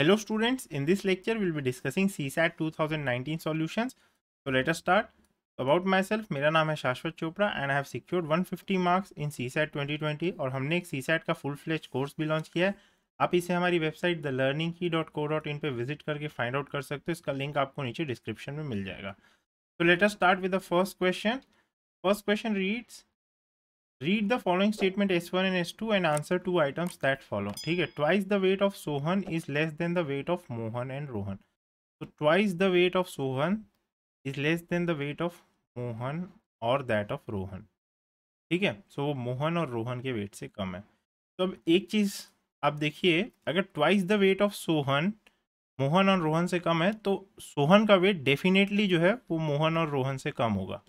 Hello students, in this lecture we'll be discussing CSAT 2019 solutions. So let us start. About myself, मेरा नाम है शाश्वत Chopra and I have secured 150 marks in CSAT 2020 और हमने एक CSAT का full fledged course भी लॉन्च किया है आप इसे हमारी वेबसाइट thelerningkey.co.in पे विजिट करके फाइंड आउट कर सकते हो इसका लिंक आपको नीचे डिस्क्रिप्शन में मिल जाएगा तो let us start with the first question first question reads read the following statement S one and S two and answer to items that follow ठीक है twice the weight of Sohan is less than the weight of Mohan and Rohan तो twice the weight of Sohan is less than the weight of Mohan और that of Rohan ठीक है सो वो मोहन और रोहन के wait से कम है तो अब एक चीज़ आप देखिए अगर twice the weight of Sohan Mohan और रोहन से कम है तो सोहन का वेट डेफिनेटली जो है वो मोहन और रोहन से कम होगा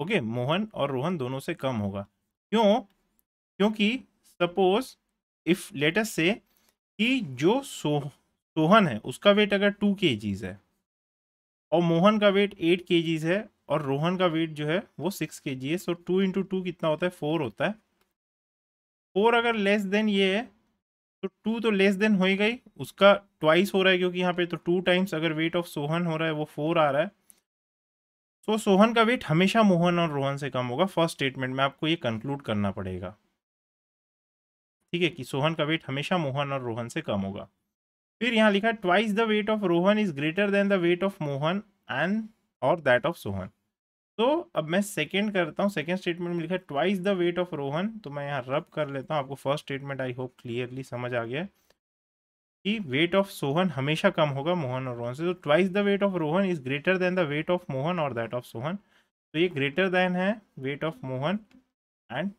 ओके मोहन और रोहन दोनों से कम होगा क्यों क्योंकि सपोज इफ लेटस से कि जो सो सोहन है उसका वेट अगर टू के है और मोहन का वेट एट के है और रोहन का वेट जो है वो सिक्स के जी है सो टू इंटू टू कितना होता है फोर होता है फोर अगर लेस देन ये है तो टू तो लेस देन हो ही गई उसका ट्वाइस हो रहा है क्योंकि यहाँ पे तो टू टाइम्स अगर वेट ऑफ सोहन हो रहा है वो फोर आ रहा है तो सोहन का वेट हमेशा मोहन और रोहन से कम होगा फर्स्ट स्टेटमेंट में आपको ये कंक्लूड करना पड़ेगा ठीक है कि सोहन का वेट हमेशा मोहन और रोहन से कम होगा फिर यहाँ लिखा twice the weight of Rohan is greater than the weight of Mohan and और दैट ऑफ सोहन तो अब मैं सेकेंड करता हूँ सेकेंड स्टेटमेंट में लिखा twice the weight of Rohan तो मैं यहाँ रब कर लेता हूँ आपको first statement I hope clearly समझ आ गया है कि वेट ऑफ सोहन हमेशा कम होगा मोहन और रोहन से तो twice the weight of Rohan is greater than the weight of Mohan और दैट ऑफ सोहन तो ये ग्रेटर देन है वेट ऑफ मोहन एंड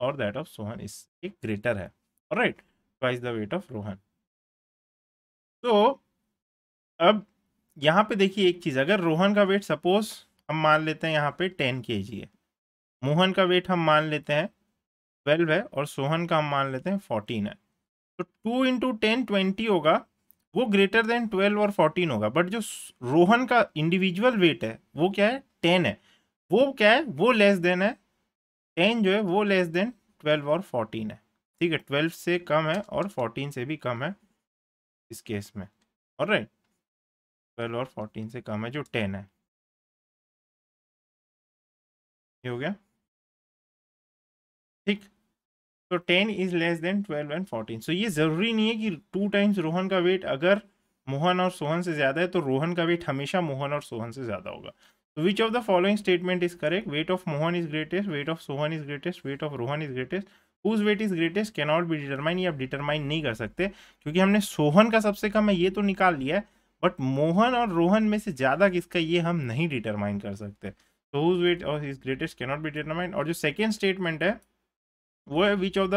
और दैट ऑफ सोहन इज ये ग्रेटर है right twice the weight of Rohan तो अब यहाँ पे देखिए एक चीज़ अगर रोहन का वेट सपोज हम मान लेते हैं यहाँ पे टेन के जी है मोहन का वेट हम मान लेते हैं ट्वेल्व है और सोहन का हम मान लेते हैं फोर्टीन है तो टू इंटू टेन ट्वेंटी होगा वो ग्रेटर देन ट्वेल्व और फोर्टीन होगा बट जो रोहन का इंडिविजुअल वेट है वो क्या है टेन है वो क्या है वो लेस देन है टेन जो है वो लेस देन ट्वेल्व और फोर्टीन है ठीक है ट्वेल्व से कम है और फोर्टीन से भी कम है इस केस में और राइट ट्वेल्व और फोर्टीन से कम है जो टेन है ये हो गया ठीक तो ten is less than twelve and fourteen so ये ज़रूरी नहीं है कि टू टाइम्स रोहन का वेट अगर मोहन और सोहन से ज़्यादा है तो रोहन का वेट हमेशा मोहन और सोहन से ज़्यादा होगा तो which of the following statement is correct weight of Mohan is greatest weight of Sohan is greatest weight of Rohan is greatest whose weight is greatest cannot be determine ये आप डिटरमाइन नहीं कर सकते क्योंकि हमने सोहन का सबसे कम है ये तो निकाल लिया है बट मोहन और रोहन में से ज़्यादा किसका ये हम नहीं डिटरमाइन कर सकते तो whose weight of is greatest cannot be determine और जो सेकेंड स्टेटमेंट है वो है विच ऑफ द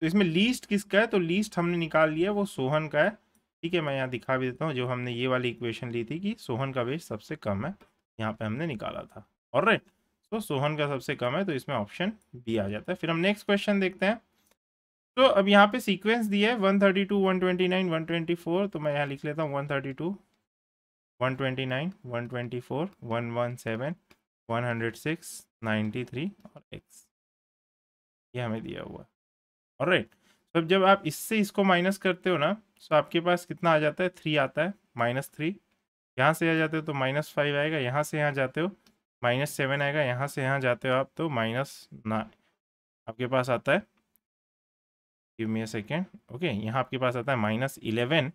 तो इसमें लीस्ट किसका है तो लीस्ट हमने निकाल लिया वो सोहन का है ठीक है मैं यहाँ दिखा भी देता हूँ जो हमने ये वाली इक्वेशन ली थी कि सोहन का वेज सबसे कम है यहाँ पे हमने निकाला था और राइट तो सोहन का सबसे कम है तो इसमें ऑप्शन बी आ जाता है फिर हम नेक्स्ट क्वेश्चन देखते हैं तो अब यहाँ पे सीक्वेंस दिया है 132, 129, 124 तो मैं यहाँ लिख लेता हूँ 132, 129, 124, 117, नाइन्टी थ्री और एक्स ये हमें दिया हुआ और राइट तो जब आप इससे इसको माइनस करते हो ना तो आपके पास कितना आ जाता है थ्री आता है माइनस थ्री यहाँ से आ जाते हो तो माइनस फाइव आएगा यहाँ से यहाँ जाते हो माइनस सेवन आएगा यहाँ से यहाँ जाते हो आप तो माइनस नाइन आपके पास आता है गिव मी सेकेंड ओके यहाँ आपके पास आता है माइनस इलेवन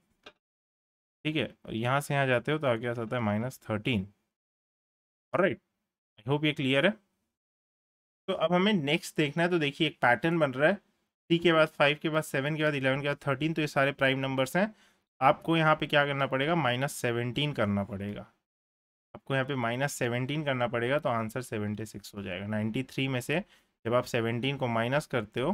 ठीक है और यहाँ से यहाँ जाते हो तो आपके पास आता है minus thirteen right I hope ये क्लियर है तो अब हमें नेक्स्ट देखना है तो देखिए एक पैटर्न बन रहा है थ्री के बाद फाइव के बाद सेवन के बाद इलेवन के बाद थर्टीन तो ये सारे प्राइम नंबर्स हैं आपको यहाँ पे क्या करना पड़ेगा माइनस सेवनटीन करना पड़ेगा आपको यहाँ पे माइनस सेवनटीन करना पड़ेगा तो आंसर सेवेंटी सिक्स हो जाएगा नाइन्टी थ्री में से जब आप सेवनटीन को माइनस करते हो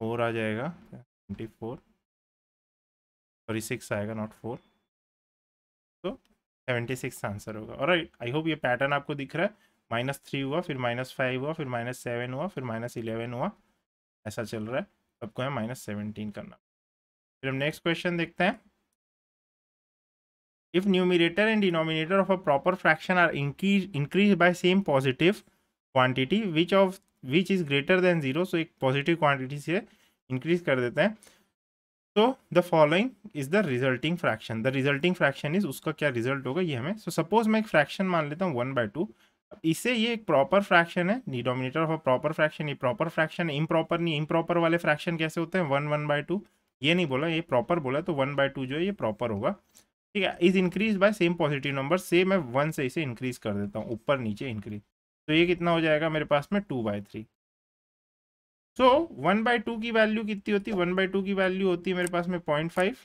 फोर आ जाएगा ट्वेंटी फोर सॉरी सिक्स आएगा नॉट फोर तो सेवेंटी सिक्स आंसर होगा और आई होप ये पैटर्न आपको दिख रहा है माइनस थ्री हुआ फिर माइनस फाइव हुआ फिर माइनस सेवन हुआ फिर माइनस इलेवन हुआ ऐसा चल रहा है सबको है माइनस सेवनटीन करना फिर हम नेक्स्ट क्वेश्चन देखते हैं if numerator and denominator of a proper fraction are increase increase by same positive quantity which of which is greater than zero so एक पॉजिटिव क्वान्टिटी से इंक्रीज कर देते हैं तो the following is the resulting fraction the resulting fraction is उसका क्या result होगा ये हमें सो so, सपोज मैं एक फ्रैक्शन मान लेता हूँ वन बाय टू इससे ये एक प्रॉपर फ्रैक्शन है denominator of a proper fraction ये प्रॉपर फ्रैक्शन इम्प्रॉपर नहीं इम्प्रॉपर वाले फ्रैक्शन कैसे होते हैं वन वन बाय टू ये नहीं बोला ये प्रॉपर बोला तो वन बाय टू जो है ये प्रॉपर होगा ठीक है is increase by same positive number same मैं वन से इसे इंक्रीज कर देता हूँ ऊपर नीचे इंक्रीज तो ये कितना हो जाएगा मेरे पास में two by three so one by two की वैल्यू कितनी होती है वन बाय टू की वैल्यू होती है मेरे पास में पॉइंट फाइव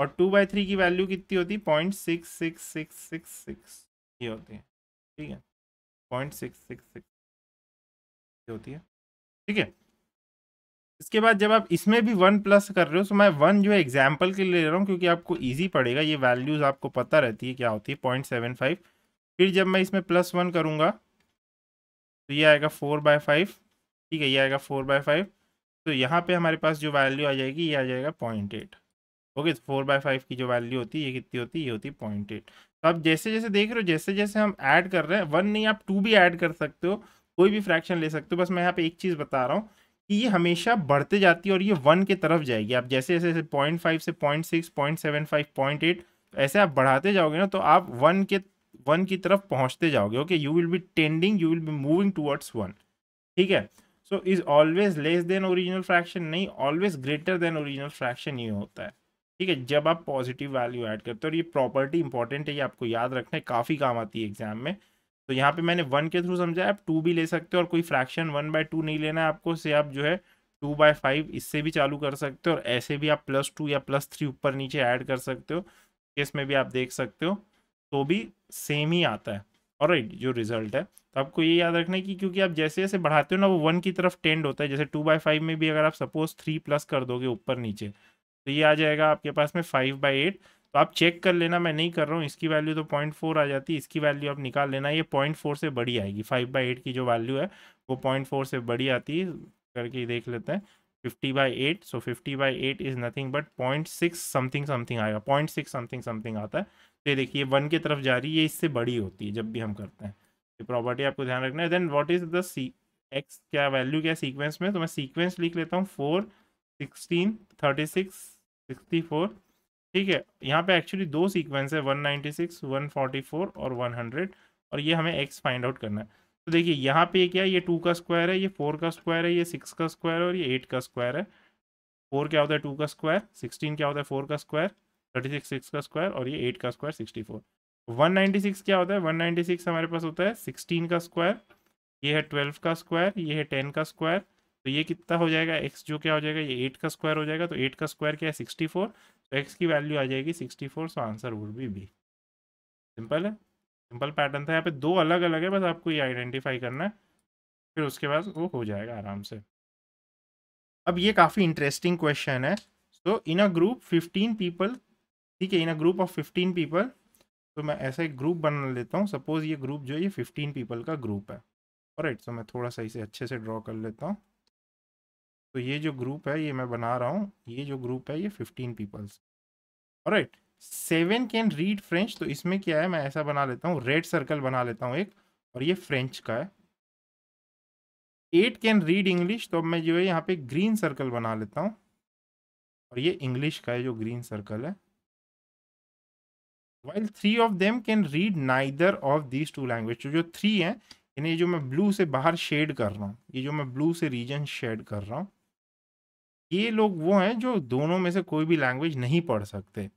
और टू बाय थ्री की वैल्यू कितनी होती है point six six six six six ये होती है ठीक है पॉइंट सिक्स सिक्स सिक्स होती है ठीक है इसके बाद जब आप इसमें भी वन प्लस कर रहे हो तो मैं वन जो है एग्जाम्पल के लिए ले रहा हूँ क्योंकि आपको ईजी पड़ेगा ये वैल्यूज़ आपको पता रहती है क्या होती है पॉइंट सेवन फाइव फिर जब मैं इसमें प्लस वन करूँगा तो ये आएगा फोर बाय फाइव ठीक है ये आएगा फोर बाय फाइव तो यहाँ पे हमारे पास जो वैल्यू आ जाएगी ये आ जाएगा point eight okay four by five की जो वैल्यू होती है ये कितनी होती है ये होती है पॉइंट एट तो आप जैसे जैसे देख रहे हो जैसे जैसे हम ऐड कर रहे हैं वन नहीं आप टू भी ऐड कर सकते हो कोई भी फ्रैक्शन ले सकते हो बस मैं यहाँ पे एक चीज़ बता रहा हूँ कि ये हमेशा बढ़ते जाती है और ये वन के तरफ जाएगी आप जैसे जैसे पॉइंट फाइव से point six point seven five point eight ऐसे आप बढ़ाते जाओगे ना तो आप वन के वन की तरफ पहुँचते जाओगे okay you will be tending you will be moving towards one ठीक है so is always less than original fraction नहीं always greater than original fraction ये होता है ठीक है जब आप पॉजिटिव वैल्यू ऐड करते हो और ये प्रॉपर्टी इंपॉर्टेंट है ये आपको याद रखना है काफ़ी काम आती है एग्जाम में तो यहाँ पे मैंने वन के थ्रू समझाया आप टू भी ले सकते हो और कोई फ्रैक्शन वन बाय टू नहीं लेना है आपको से आप जो है टू बाय फाइव इससे भी चालू कर सकते हो और ऐसे भी आप प्लस टू या प्लस थ्री ऊपर नीचे ऐड कर सकते हो केस में भी आप देख सकते हो तो भी सेम ही आता है और राइट जो रिजल्ट है तो आपको ये याद रखना है कि क्योंकि आप जैसे जैसे बढ़ाते हो ना वो वन की तरफ टेंड होता है जैसे टू बाई फाइव में भी अगर आप सपोज थ्री प्लस कर दोगे ऊपर नीचे तो ये आ जाएगा आपके पास में फाइव बाई एट तो आप चेक कर लेना मैं नहीं कर रहा हूँ इसकी वैल्यू तो पॉइंट फोर आ जाती है इसकी वैल्यू आप निकाल लेना ये पॉइंट फोर से बड़ी आएगी फाइव बाई एट की जो वैल्यू है वो पॉइंट फोर से बड़ी आती है करके देख लेते हैं fifty by eight so fifty by eight is nothing but point six something something आएगा पॉइंट सिक्स समथिंग समथिंग आता है तो ये देखिए वन की तरफ जा रही है ये इससे बड़ी होती है जब भी हम करते हैं ये प्रॉपर्टी आपको ध्यान रखना है then what is the C X क्या वैल्यू क्या सीक्वेंस में तो मैं सीक्वेंस लिख लेता हूँ four sixteen thirty six sixty four ठीक है यहाँ पे एक्चुअली दो सीक्वेंस है one ninety six one forty four और वन हंड्रेड और ये हमें एक्स फाइंड आउट करना है तो देखिए यहाँ पे क्या है ये टू का स्क्वायर है ये फोर का स्क्वायर है ये सिक्स का स्क्वायर है और ये एट का स्क्वायर है फोर क्या होता है टू का स्क्वायर सिक्सटीन क्या होता है फोर का स्क्वायर थर्टी सिक्स सिक्स का स्क्वायर और ये एट का square sixty four one ninety six क्या होता है वन नाइन्टी सिक्स हमारे पास होता है सिक्सटीन का स्क्वायर ये है ट्वेल्व का स्क्वायर ये है टेन का स्क्वायर तो ये कितना हो जाएगा एक्स जो क्या हो जाएगा ये एट का स्क्वायर हो जाएगा तो एट का स्क्वायर क्या है सिक्सटी फोर तो एक्स की वैल्यू आ जाएगी sixty four so answer would be B simple है सिंपल पैटर्न था यहाँ पे दो अलग अलग है बस आपको ये आइडेंटिफाई करना है फिर उसके बाद वो हो जाएगा आराम से अब ये काफ़ी इंटरेस्टिंग क्वेश्चन है so in a group fifteen people ठीक है in a group of fifteen people तो मैं ऐसा एक ग्रुप बना लेता हूँ सपोज ये ग्रुप जो है ये फिफ्टीन पीपल का ग्रुप है और राइट सो मैं थोड़ा सा इसे अच्छे से ड्रॉ कर लेता हूँ तो ये जो ग्रुप है ये मैं बना रहा हूँ ये जो ग्रुप है ये fifteen peoples right seven can read French तो इसमें क्या है मैं ऐसा बना लेता हूँ रेड सर्कल बना लेता हूँ एक और ये फ्रेंच का है एट कैन रीड इंग्लिश तो अब मैं जो है यहाँ पे ग्रीन सर्कल बना लेता हूँ और ये इंग्लिश का है जो ग्रीन सर्कल है while three of them can read neither of these two language जो थ्री हैं इन्हें जो मैं ब्लू से बाहर शेड कर रहा हूँ ये जो मैं ब्लू से रीजन शेड कर रहा हूँ ये लोग वो हैं जो दोनों में से कोई भी लैंग्वेज नहीं पढ़ सकते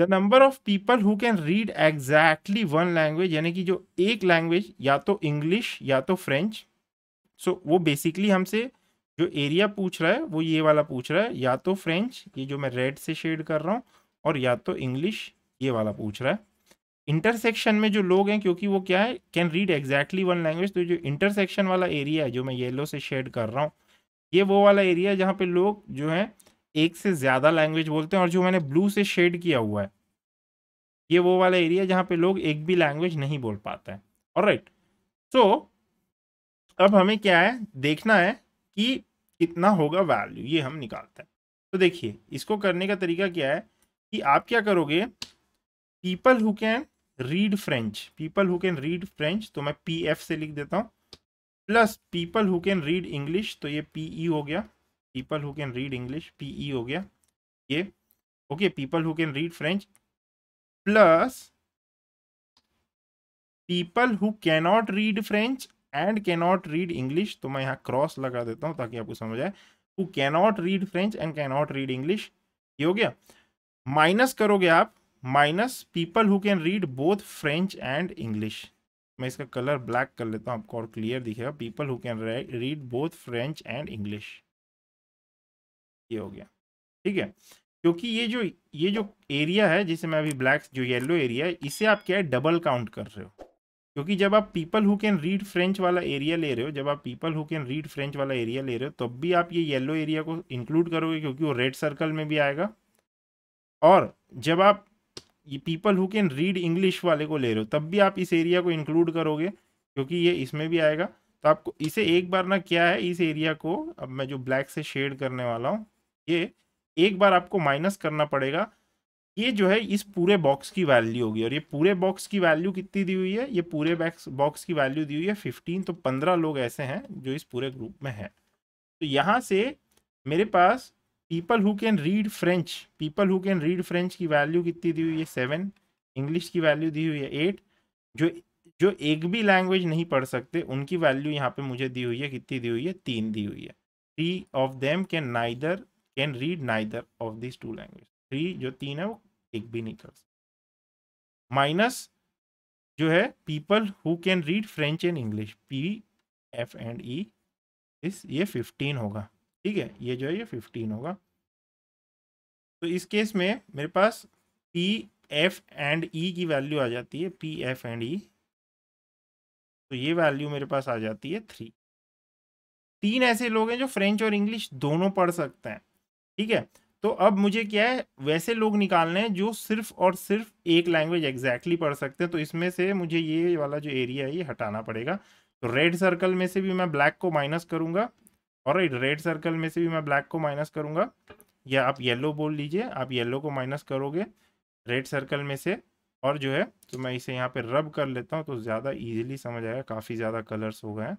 the number of people who can read exactly one language यानी कि जो एक लैंग्वेज या तो इंग्लिश या तो फ्रेंच सो so, वो बेसिकली हमसे जो एरिया पूछ रहा है वो ये वाला पूछ रहा है या तो फ्रेंच ये जो मैं रेड से शेड कर रहा हूँ और या तो इंग्लिश ये वाला पूछ रहा है इंटरसेक्शन में जो लोग हैं क्योंकि वो क्या है can read exactly one language तो जो इंटरसेक्शन वाला एरिया है जो मैं येलो से शेड कर रहा हूँ ये वो वाला एरिया जहाँ पे लोग जो है एक से ज़्यादा लैंग्वेज बोलते हैं और जो मैंने ब्लू से शेड किया हुआ है ये वो वाला एरिया जहाँ पे लोग एक भी लैंग्वेज नहीं बोल पाते हैं और राइट सो अब हमें क्या है देखना है कि कितना होगा वैल्यू ये हम निकालते हैं तो देखिए इसको करने का तरीका क्या है कि आप क्या करोगे people who can read French people who can read French तो मैं पी एफ से लिख देता हूँ plus people who can read English तो ये पी ई e हो गया people who can read English P E हो गया ये okay people who can read French plus people who cannot read French and cannot read English तो मैं यहाँ क्रॉस लगा देता हूँ ताकि आपको समझ आए who cannot read French and cannot read English ये हो गया माइनस करोगे आप minus people who can read both French and English मैं इसका कलर ब्लैक कर लेता हूँ आपको और क्लियर दिखेगा people who can read both French and English ये हो गया ठीक है क्योंकि ये जो ये जो एरिया है जिसे मैं अभी ब्लैक जो येलो एरिया है इसे आप क्या है डबल काउंट कर रहे हो क्योंकि जब आप people who can read French वाला एरिया ले रहे हो जब आप people who can read French वाला एरिया ले रहे हो तब भी आप ये येलो एरिया को इंक्लूड करोगे क्योंकि वो रेड सर्कल में भी आएगा और जब आप people who can read English वाले को ले रहे हो तब भी आप इस एरिया को इंक्लूड करोगे क्योंकि ये इसमें भी आएगा तो आपको इसे एक बार ना क्या है इस एरिया को अब मैं जो ब्लैक से शेड करने वाला हूँ ये एक बार आपको माइनस करना पड़ेगा ये जो है इस पूरे बॉक्स की वैल्यू होगी और ये पूरे बॉक्स की वैल्यू कितनी दी हुई है ये पूरे बॉक्स की वैल्यू दी हुई है फिफ्टीन तो पंद्रह लोग ऐसे हैं जो इस पूरे ग्रुप में हैं तो यहाँ से मेरे पास people who can read French people who can read French की वैल्यू कितनी दी हुई है सेवन इंग्लिश की वैल्यू दी हुई है एट जो जो एक भी लैंग्वेज नहीं पढ़ सकते उनकी वैल्यू यहाँ पे मुझे दी हुई है कितनी दी हुई है तीन दी हुई है three of them can neither can read neither of this two language three जो तीन है वो एक भी नहीं कर सकते माइनस जो है people who can read French and English P F and E is ये फिफ्टीन होगा ठीक है ये जो है ये फिफ्टीन होगा तो इस केस में मेरे पास पी एफ एंड ई की वैल्यू आ जाती है पी एफ एंड ई तो ये वैल्यू मेरे पास आ जाती है थ्री तीन ऐसे लोग हैं जो फ्रेंच और इंग्लिश दोनों पढ़ सकते हैं ठीक है तो अब मुझे क्या है वैसे लोग निकालने हैं जो सिर्फ और सिर्फ एक लैंग्वेज एग्जैक्टली पढ़ सकते हैं तो इसमें से मुझे ये वाला जो एरिया है ये हटाना पड़ेगा तो रेड सर्कल में से भी मैं ब्लैक को माइनस करूंगा और रेड सर्कल में से भी मैं ब्लैक को माइनस करूँगा या आप येलो बोल लीजिए आप येलो को माइनस करोगे रेड सर्कल में से और जो है तो मैं इसे यहाँ पे रब कर लेता हूँ तो ज़्यादा इजीली समझ आएगा काफ़ी ज़्यादा कलर्स हो गए हैं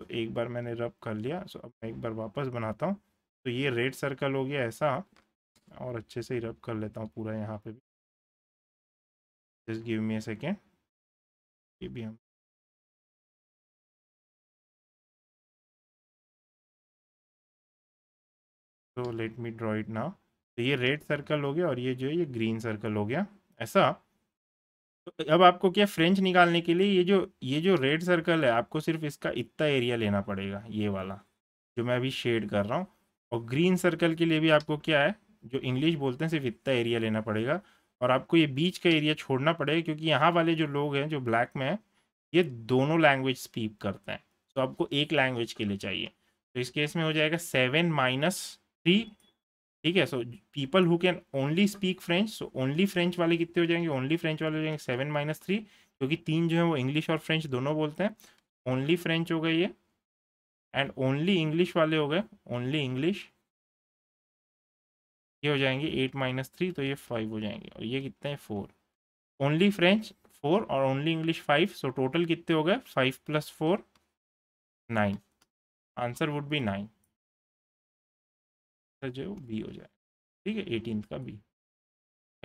तो एक बार मैंने रब कर लिया सो अब मैं एक बार वापस बनाता हूँ तो ये रेड सर्कल हो गया ऐसा और अच्छे से ही रब कर लेता हूँ पूरा यहाँ पे भी just give me a second ये भी हम so let me draw it now तो ये रेड सर्कल हो गया और ये जो है ये ग्रीन सर्कल हो गया ऐसा तो अब आपको क्या फ्रेंच निकालने के लिए ये जो ये जो रेड सर्कल है आपको सिर्फ इसका इतना एरिया लेना पड़ेगा ये वाला जो मैं अभी शेड कर रहा हूँ और ग्रीन सर्कल के लिए भी आपको क्या है जो इंग्लिश बोलते हैं सिर्फ इतना एरिया लेना पड़ेगा और आपको ये बीच का एरिया छोड़ना पड़ेगा क्योंकि यहाँ वाले जो लोग हैं जो ब्लैक में हैं ये दोनों लैंग्वेज स्पीक करते हैं तो आपको एक लैंग्वेज के लिए चाहिए तो इस केस में हो जाएगा सेवन माइनस थ्री ठीक है so people who can only speak French so only French वाले कितने हो जाएंगे ओनली फ्रेंच वाले हो जाएंगे सेवन माइनस थ्री क्योंकि तीन जो है वो इंग्लिश और फ्रेंच दोनों बोलते हैं ओनली फ्रेंच हो गए ये एंड ओनली इंग्लिश वाले हो गए ओनली इंग्लिश ये हो जाएंगे एट माइनस थ्री तो ये फाइव हो जाएंगे और ये कितने हैं फोर ओनली फ्रेंच फोर और only English five so total कितने हो गए five plus four nine answer would be nine answer जो है वो बी हो जाए ठीक है एटीन का बी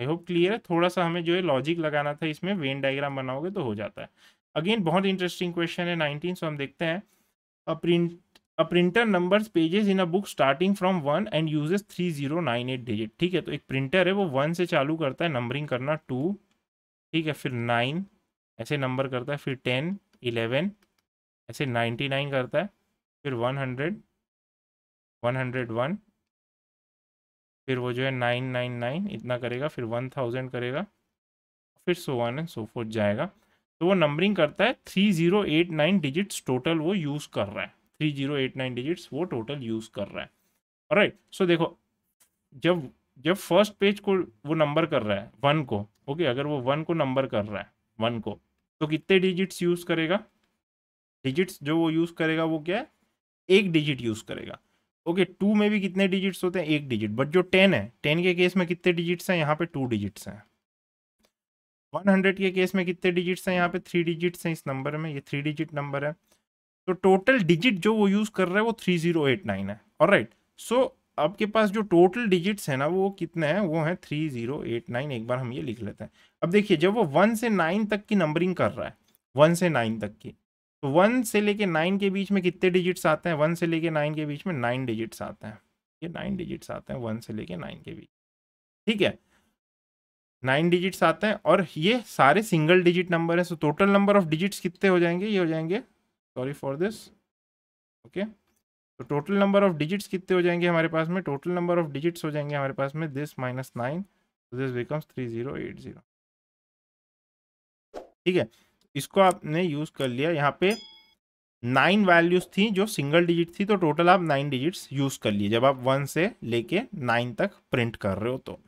आई होप क्लियर है थोड़ा सा हमें जो है लॉजिक लगाना था इसमें वेन डायग्राम बनाओगे तो हो जाता है अगेन बहुत इंटरेस्टिंग क्वेश्चन है नाइनटीन सो हम देखते हैं a print a printer number pages in a book starting from one and uses three zero nine eight digit ठीक है तो एक प्रिंटर है वो वन से चालू करता है नंबरिंग करना टू ठीक है फिर नाइन ऐसे नंबर करता है फिर टेन इलेवन ऐसे नाइन्टी नाइन करता है फिर one hundred one hundred one फिर वो जो है नाइन नाइन नाइन इतना करेगा फिर वन थाउजेंड करेगा फिर so one and so forth जाएगा तो वो नंबरिंग करता है three zero eight nine digits total वो यूज़ कर रहा है three zero eight nine digits वो टोटल यूज़ कर रहा है राइट सो so देखो जब जब फर्स्ट पेज को वो नंबर कर रहा है वन को ओके अगर वो वन को नंबर कर रहा है वन को तो कितने डिजिट्स यूज़ करेगा डिजिट्स जो वो यूज़ करेगा वो क्या है एक डिजिट यूज़ करेगा ओके okay, टू में भी कितने डिजिट्स होते हैं एक डिजिट बट जो टेन है टेन के केस में कितने डिजिट्स हैं यहाँ पे टू डिजिट्स हैं वन हंड्रेड के केस में कितने डिजिट्स हैं यहाँ पे थ्री डिजिट्स हैं इस नंबर में ये थ्री डिजिट नंबर है तो टोटल डिजिट जो वो यूज़ कर रहा है वो थ्री जीरो एट नाइन है और राइट सो आपके पास जो टोटल डिजिट्स हैं ना वो कितने हैं वो हैं थ्री जीरो एट नाइन एक बार हम ये लिख लेते हैं अब देखिए जब वो वन से नाइन तक की नंबरिंग कर रहा है वन से नाइन तक की तो वन से लेके नाइन के बीच में कितने डिजिट्स आते हैं वन से लेके नाइन के बीच में नाइन डिजिट्स आते हैं ये नाइन डिजिट्स आते हैं वन से लेके नाइन के बीच ठीक है नाइन डिजिट्स आते हैं और ये सारे सिंगल डिजिट नंबर हैं so total number of digits कितने हो जाएंगे ये हो जाएंगे सॉरी फॉर दिस ओके तो टोटल नंबर ऑफ डिजिट्स कितने हो जाएंगे हमारे पास में टोटल नंबर ऑफ डिजिट्स हो जाएंगे हमारे पास में this minus nine this becomes three zero eight zero ठीक है इसको आपने यूज़ कर लिया यहाँ पे नाइन वैल्यूज़ थी जो सिंगल डिजिट थी तो टोटल आप नाइन डिजिट्स यूज़ कर लिए जब आप वन से लेके नाइन तक प्रिंट कर रहे हो तो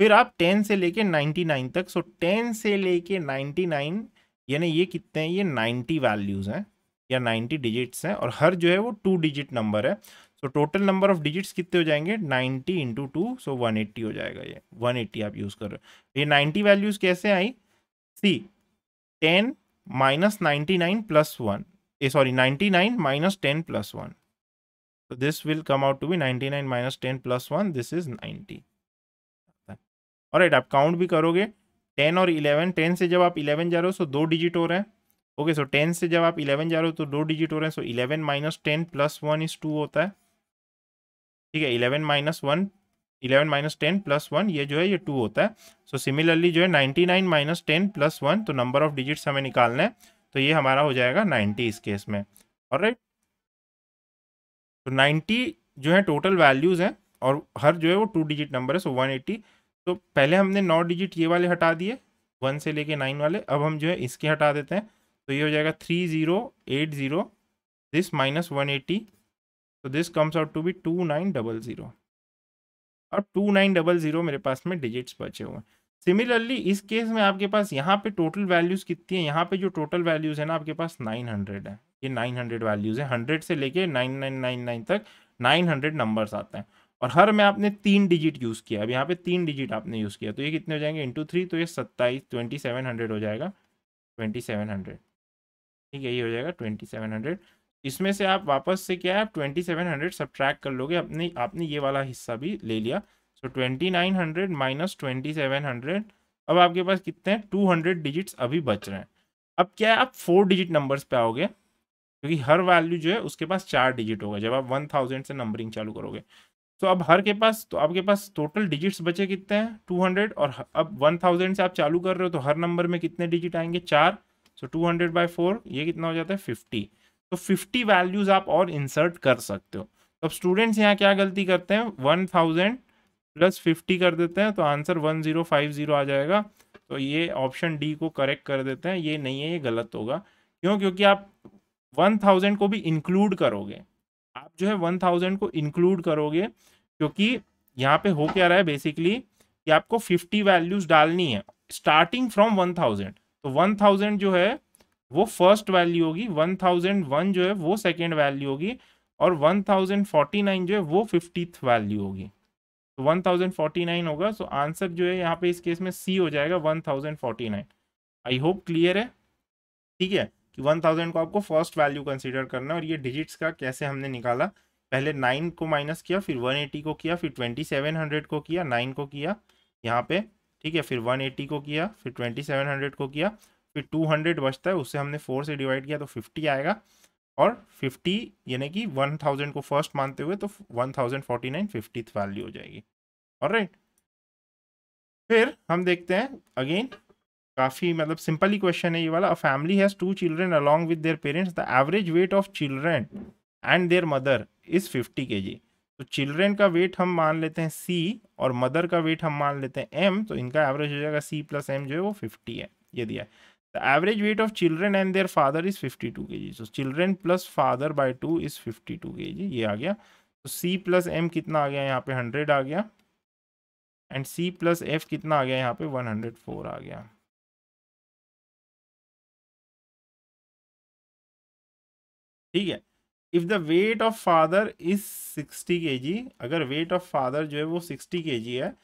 फिर आप टेन से लेके नाइन्टी नाइन तक सो टेन से लेके नाइन्टी नाइन यानी ये कितने हैं ये नाइन्टी वैल्यूज़ हैं या नाइन्टी डिजिट्स हैं और हर जो है वो टू डिजिट नंबर है so total number of digits कितने हो जाएंगे ninety into two so one eighty हो जाएगा ये वन एट्टी आप यूज़ कर रहे हो ये नाइन्टी वैल्यूज़ कैसे I see ten minus 99 plus 1 eh, sorry 99 minus 10 plus 1 so this will come out to be 99 minus 10 plus 1 this is 90 और राइट आप काउंट भी करोगे 10 और 11 10 से जब आप 11 जा रहे हो सो दो डिजिट हो रहे हैं ओके सो 10 से जब आप 11 जा रहे हो तो दो डिजिट हो रहे हैं so 11 minus ten plus one is two होता है ठीक है 11 minus one eleven minus ten plus one ये जो है ये टू होता है सो so, सिमिलरली जो है ninety nine minus ten plus one तो नंबर ऑफ डिजिट्स हमें निकालना है तो ये हमारा हो जाएगा नाइन्टी इस केस में और राइट तो नाइन्टी जो है टोटल वैल्यूज़ हैं और हर जो है वो टू डिजिट नंबर है सो वन एट्टी तो पहले हमने नौ डिजिट ये वाले हटा दिए वन से लेके नाइन वाले अब हम जो है इसके हटा देते हैं तो ये हो जाएगा three zero eight zero this minus one eighty तो this comes out to be two nine double zero और टू नाइन डबल ज़ीरो मेरे पास में डिजिट्स बचे हुए हैं सिमिलरली इस केस में आपके पास यहाँ पे टोटल वैल्यूज़ कितनी है यहाँ पे जो टोटल वैल्यूज़ है ना आपके पास नाइन हंड्रेड है ये नाइन हंड्रेड वैल्यूज़ है हंड्रेड से लेके नाइन नाइन नाइन नाइन तक नाइन हंड्रेड नंबर्स आते हैं और हर में आपने तीन डिजिट यूज़ किया अब यहाँ पे तीन डिजिट आपने यूज़ किया तो ये कितने हो जाएंगे इंटू थ्री तो ये सत्ताईस ट्वेंटी सेवन हंड्रेड हो जाएगा ट्वेंटी सेवन हंड्रेड ठीक है ये हो जाएगा ट्वेंटी सेवन हंड्रेड इसमें से आप वापस से क्या है आप ट्वेंटी सेवन हंड्रेड ट्रैक कर लोगे अपने आपने ये वाला हिस्सा भी ले लिया so twenty nine hundred minus twenty seven hundred अब आपके पास कितने हैं टू हंड्रेड डिजिट्स अभी बच रहे हैं अब क्या है आप फोर डिजिट नंबर्स पे आओगे क्योंकि हर वैल्यू जो है उसके पास चार डिजिट होगा जब आप वन थाउजेंड से नंबरिंग चालू करोगे तो अब हर के पास तो आपके पास टोटल डिजिट्स बचे कितने हैं टू हंड्रेड और अब वन थाउजेंड से आप चालू कर रहे हो तो हर नंबर में कितने डिजिट आएंगे चार so two hundred by four ये कितना हो जाता है फिफ्टी तो 50 वैल्यूज आप और इंसर्ट कर सकते हो तो अब स्टूडेंट्स यहाँ क्या गलती करते हैं वन थाउजेंड प्लस फिफ्टी कर देते हैं तो answer one zero five zero आ जाएगा तो ये ऑप्शन डी को करेक्ट कर देते हैं ये नहीं है ये गलत होगा क्यों क्योंकि आप वन थाउजेंड को भी इंक्लूड करोगे आप जो है वन थाउजेंड को इंक्लूड करोगे क्योंकि यहाँ पे हो क्या रहा है बेसिकली कि आपको फिफ्टी वैल्यूज डालनी है स्टार्टिंग फ्रॉम वन थाउजेंड तो वन थाउजेंड जो है वो फर्स्ट वैल्यू होगी 1001 जो है वो सेकेंड वैल्यू होगी और 1049 जो है वो फिफ्टी वैल्यू होगी तो 1049 होगा सो आंसर जो है यहाँ पे इस केस में सी हो जाएगा 1049 आई होप क्लियर है ठीक है कि 1000 को आपको फर्स्ट वैल्यू कंसिडर करना है और ये डिजिट्स का कैसे हमने निकाला पहले 9 को माइनस किया फिर 180 को किया फिर 2700 को किया 9 को किया यहाँ पे ठीक है फिर 180 को किया फिर 2700 को किया फिर टू हंड्रेड बचता है उससे हमने फोर से डिवाइड किया तो फिफ्टी आएगा और फिफ्टी यानी कि वन थाउजेंड को फर्स्ट मानते हुए तो one thousand forty nine fiftieth value हो जाएगी और राइट फिर हम देखते हैं अगेन काफ़ी मतलब सिंपल ही क्वेश्चन है ये वाला a family has two children along with their parents the average weight of children and their mother is fifty K G तो चिल्ड्रेन का वेट हम मान लेते हैं सी और मदर का वेट हम मान लेते हैं एम तो इनका एवरेज हो जाएगा सी प्लस एम जो है वो फिफ्टी है ये दिया है The average weight of children and their father is 52 kg. So children plus father by 2 is 52 kg. ये आ गया तो C plus M कितना आ गया यहाँ पे 100 आ गया एंड C plus F कितना आ गया यहाँ पे 104 आ गया ठीक है if the weight of father is 60 kg अगर वेट ऑफ फादर जो है वो 60 kg है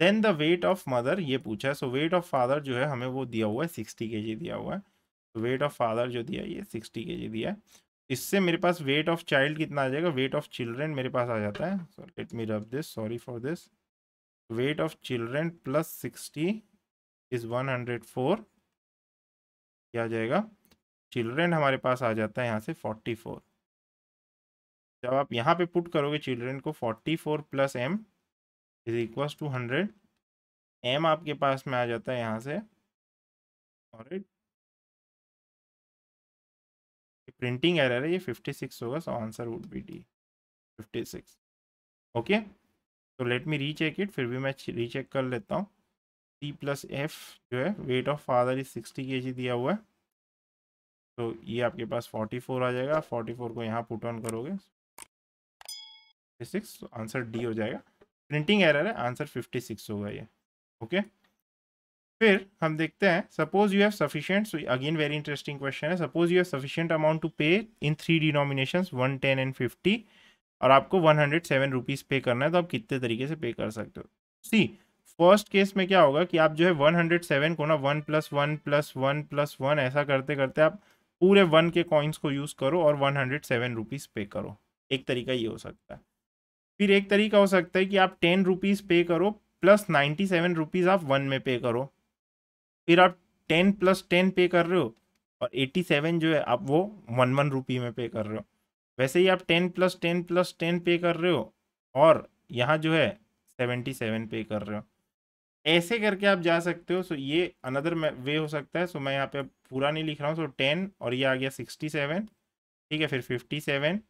then the weight of mother ये पूछा है सो वेट ऑफ फादर जो है हमें वो दिया हुआ है सिक्सटी के दिया हुआ है वेट ऑफ फादर जो दिया ये सिक्सटी के दिया है इससे मेरे पास वेट ऑफ चाइल्ड कितना आ जाएगा वेट ऑफ चिल्ड्रेन मेरे पास आ जाता है सो let me rub this sorry for this weight of children plus sixty is one hundred four क्या आ जाएगा चिल्ड्रेन हमारे पास आ जाता है यहाँ से फोर्टी फोर जब आप यहाँ पे पुट करोगे चिल्ड्रेन को forty four plus M is equals to hundred M आपके पास में आ जाता है यहाँ से और प्रिंटिंग एरर है ये 56 होगा so answer would be D 56 okay तो लेट मी रीचेक इट फिर भी मैं रीचेक कर लेता हूँ सी प्लस एफ जो है वेट ऑफ फादर इज 60 के दिया हुआ है तो ये आपके पास 44 आ जाएगा 44 को यहाँ पुट ऑन करोगे सिक्स आंसर डी हो जाएगा प्रिंटिंग एरर है आंसर 56 होगा ये ओके फिर हम देखते हैं suppose you have sufficient so again very interesting question है suppose you have sufficient amount to pay in three denomination one ten and fifty और आपको वन हंड्रेड सेवन रुपीज़ पे करना है तो आप कितने तरीके से पे कर सकते हो सी फर्स्ट केस में क्या होगा कि आप जो है वन हंड्रेड सेवन को ना one plus one plus one plus one ऐसा करते करते आप पूरे वन के कॉइन्स को यूज़ करो और one hundred seven rupees pay करो एक तरीका ये हो सकता है फिर एक तरीका हो सकता है कि आप टेन रुपीज़ पे करो प्लस नाइन्टी सेवन रुपीज़ आप वन में पे करो फिर आप टेन प्लस टेन पे कर रहे हो और एटी सेवन जो है आप वो वन वन रुपी में पे कर रहे हो वैसे ही आप ten plus ten plus ten pay कर रहे हो और यहाँ जो है सेवेंटी सेवन पे कर रहे हो ऐसे करके आप जा सकते हो सो ये अनदर वे हो सकता है सो मैं यहाँ पे पूरा नहीं लिख रहा हूँ सो टेन और ये आ गया सिक्सटी सेवन ठीक है फिर फिफ्टी सेवन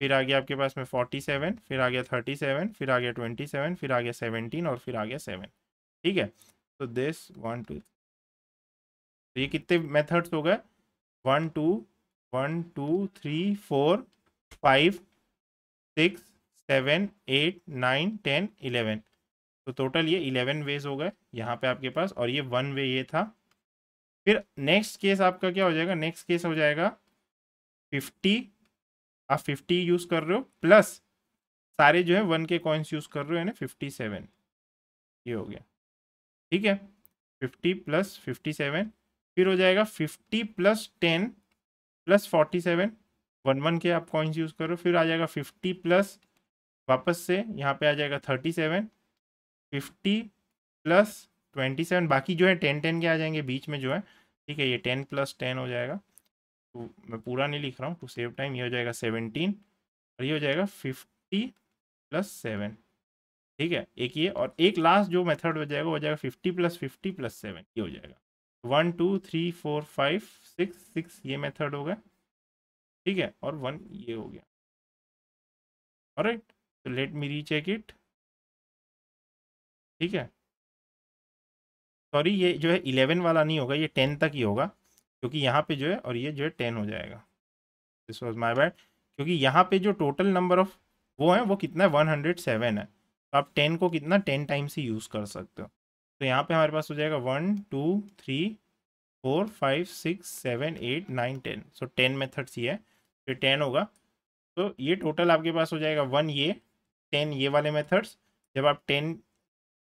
फिर आ गया आपके पास में फोर्टी सेवन फिर आ गया थर्टी सेवन फिर आ गया ट्वेंटी सेवन फिर आ गया सेवनटीन और फिर आ गया सेवन ठीक है तो दिस वन टू तो ये कितने मेथड्स हो गए one two one two three four five six seven eight nine ten eleven तो टोटल ये इलेवन वेज हो गए यहाँ पे आपके पास और ये वन वे ये था फिर नेक्स्ट केस आपका क्या हो जाएगा नेक्स्ट केस हो जाएगा फिफ्टी आप फिफ्टी यूज कर रहे हो प्लस सारे जो है वन के कॉइन्स यूज कर रहे हो यानी फिफ्टी सेवन ये हो गया ठीक है फिफ्टी प्लस फिफ्टी सेवन फिर हो जाएगा fifty plus ten plus forty seven one one के आप कॉइन्स यूज कर रहे हो फिर आ जाएगा फिफ्टी प्लस वापस से यहाँ पे आ जाएगा thirty seven fifty plus twenty seven बाकी जो है टेन टेन के आ जाएंगे बीच में जो है ठीक है ये टेन प्लस टेन हो जाएगा तो मैं पूरा नहीं लिख रहा हूँ टू सेव टाइम ये हो जाएगा सेवनटीन और ये हो जाएगा फिफ्टी प्लस सेवन ठीक है एक ये और एक लास्ट जो मेथड हो जाएगा हो जाएगा fifty plus fifty plus seven ये हो जाएगा one two three four five six six ये मेथड हो गया ठीक है और वन ये हो गया और राइट तो लेट मी रीचेक इट ठीक है सॉरी ये जो है इलेवन वाला नहीं होगा ये टेन तक ही होगा क्योंकि यहाँ पे जो है और ये जो है टेन हो जाएगा दिस वॉज माई बैड क्योंकि यहाँ पे जो टोटल नंबर ऑफ वो है वो कितना है वन हंड्रेड सेवन है तो आप टेन को कितना टेन टाइम्स ही यूज़ कर सकते हो तो यहाँ पे हमारे पास हो जाएगा one two three four five six seven eight nine ten so ten methods ये है फिर टेन होगा तो ये टोटल आपके पास हो जाएगा वन ये टेन ये वाले मेथड्स जब आप टेन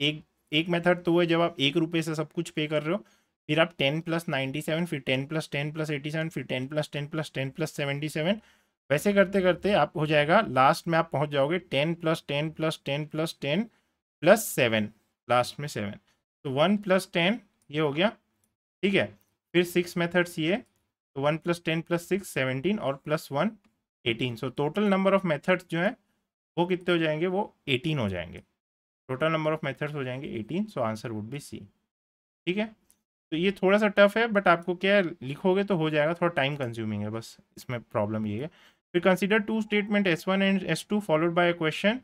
एक एक मेथड तो है जब आप एक रुपये से सब कुछ पे कर रहे हो फिर आप टेन प्लस नाइन्टी सेवन फिर ten plus ten plus eighty seven फिर ten plus ten plus ten plus seventy seven वैसे करते करते आप हो जाएगा लास्ट में आप पहुंच जाओगे ten plus ten plus ten plus ten plus seven last में सेवन तो वन प्लस टेन ये हो गया ठीक है फिर सिक्स मेथड्स ये तो one plus ten plus six seventeen और plus one eighteen so total number of methods जो हैं वो कितने हो जाएंगे वो एटीन हो जाएंगे टोटल नंबर ऑफ मेथड्स हो जाएंगे eighteen so answer would be C ठीक है तो ये थोड़ा सा टफ है बट आपको क्या लिखोगे तो हो जाएगा थोड़ा टाइम कंज्यूमिंग है बस इसमें प्रॉब्लम ये है फिर consider two statement S one and S two followed by a question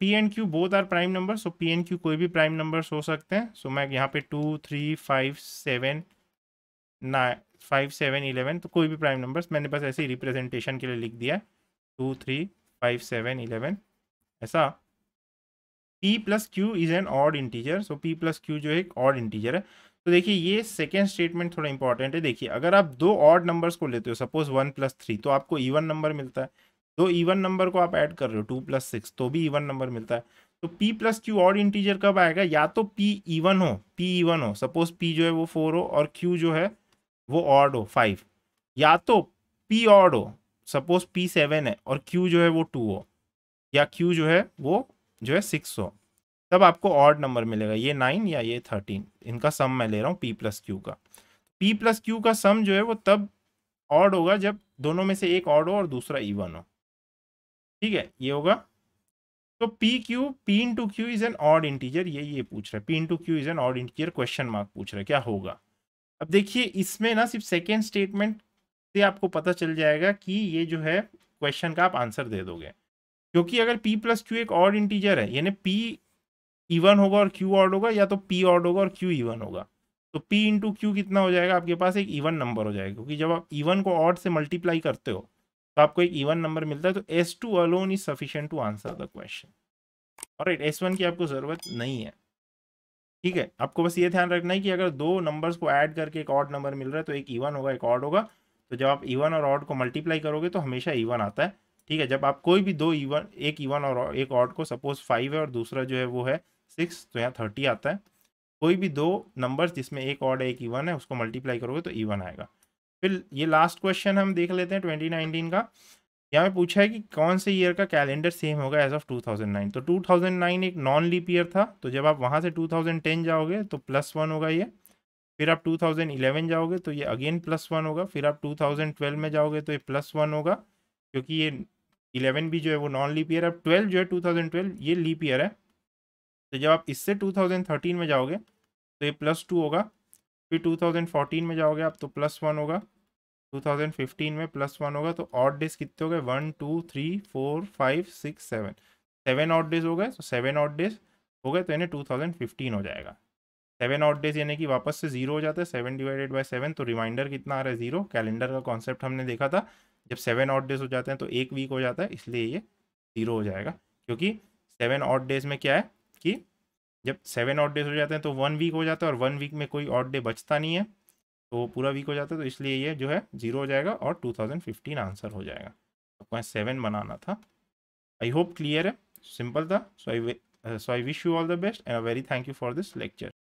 P and Q both are prime number so P and Q कोई भी प्राइम नंबर्स हो सकते हैं सो so, मैं यहाँ पे two three five seven nine five seven eleven तो कोई भी प्राइम नंबर्स मैंने बस ऐसे ही रिप्रेजेंटेशन के लिए लिख दिया है two three five seven eleven ऐसा P plus Q is an odd integer so P plus Q जो है एक ऑड इंटीजर है तो देखिए ये सेकेंड स्टेटमेंट थोड़ा इंपॉर्टेंट है देखिए अगर आप दो ऑड नंबर्स को लेते हो सपोज वन प्लस थ्री तो आपको ईवन नंबर मिलता है दो ईवन नंबर को आप ऐड कर रहे हो टू प्लस सिक्स तो भी ईवन नंबर मिलता है तो p plus Q odd integer कब आएगा या तो p इवन हो p इवन हो सपोज p जो है वो फोर हो और q जो है वो ऑड हो फाइव या तो p ऑड हो सपोज p सेवन है और q जो है वो टू हो या q जो है वो जो है सिक्स हो तब आपको ऑड नंबर मिलेगा ये नाइन या ये थर्टीन इनका सम मैं ले रहा हूँ पी प्लस क्यू का पी प्लस क्यू का सम जो है वो तब ऑड होगा जब दोनों में से एक ऑड हो और दूसरा ईवन हो ठीक है ये होगा तो P Q P into Q is an odd integer ये ये पूछ रहा है P two Q is an odd integer question mark पूछ रहा है क्या होगा अब देखिए इसमें ना सिर्फ सेकेंड स्टेटमेंट से आपको पता चल जाएगा कि ये जो है क्वेश्चन का आप आंसर दे दोगे क्योंकि अगर पी प्लस क्यू एक ऑर्ड इंटीजर है यानी पी इवन होगा और क्यू ऑड होगा या तो पी ऑड होगा और क्यू इवन होगा तो पी इंटू क्यू कितना हो जाएगा आपके पास एक इवन नंबर हो जाएगा क्योंकि जब आप इवन को ऑड से मल्टीप्लाई करते हो तो आपको एक इवन नंबर मिलता है तो S two alone is sufficient to answer the question और एस वन की आपको ज़रूरत नहीं है ठीक है आपको बस ये ध्यान रखना है कि अगर दो नंबर्स को ऐड करके एक ऑड नंबर मिल रहा है तो एक इवन होगा एक ऑड होगा तो जब आप इवन और ऑड को मल्टीप्लाई करोगे तो हमेशा इवन आता है ठीक है जब आप कोई भी दो इवन एक इवन और एक ऑड को सपोज फाइव है और दूसरा जो है वो है सिक्स तो यहाँ थर्टी आता है कोई भी दो नंबर जिसमें एक ऑड एक ईवन है उसको मल्टीप्लाई करोगे तो ईवन आएगा फिर ये लास्ट क्वेश्चन हम देख लेते हैं ट्वेंटी नाइनटीन का यहाँ पे पूछा है कि कौन से ईयर का कैलेंडर सेम होगा एज ऑफ 2009 तो 2009 एक नॉन लीप ईयर था तो जब आप वहाँ से 2010 जाओगे तो प्लस वन होगा ये फिर आप 2011 जाओगे तो ये अगेन प्लस वन होगा फिर आप 2012 में जाओगे तो ये प्लस वन होगा क्योंकि ये 11 भी जो है वो नॉन लीप ईयर अब 12 जो है 2012 ये लीप ईयर है तो जब आप इससे 2013 में जाओगे तो ये प्लस टू होगा फिर 2014 में जाओगे आप तो प्लस वन होगा 2015 में प्लस वन होगा तो ऑड डेज कितने हो गए one two three four five six seven seven odd days हो गए तो सेवन ऑड डेज हो गए तो यानी 2015 हो जाएगा सेवन आउट डेज यानी कि वापस से जीरो हो जाता है सेवन डिवाइडेड बाई सेवन तो रिमाइंडर कितना आ रहा है जीरो कैलेंडर का कॉन्सेप्ट हमने देखा था जब सेवन ऑट डेज हो जाते हैं तो एक वीक हो जाता है इसलिए ये जीरो हो जाएगा क्योंकि सेवन आउट डेज में क्या है कि जब सेवन ऑट डेज हो जाते हैं तो वन वीक हो जाता है और वन वीक में कोई ऑट डे बचता नहीं है तो पूरा वीक हो जाता है तो इसलिए ये जो है जीरो हो जाएगा और 2015 आंसर हो जाएगा आपको यहाँ सेवन बनाना था आई होप क्लियर है सिंपल था so I so I wish you all the best and a very thank you for this lecture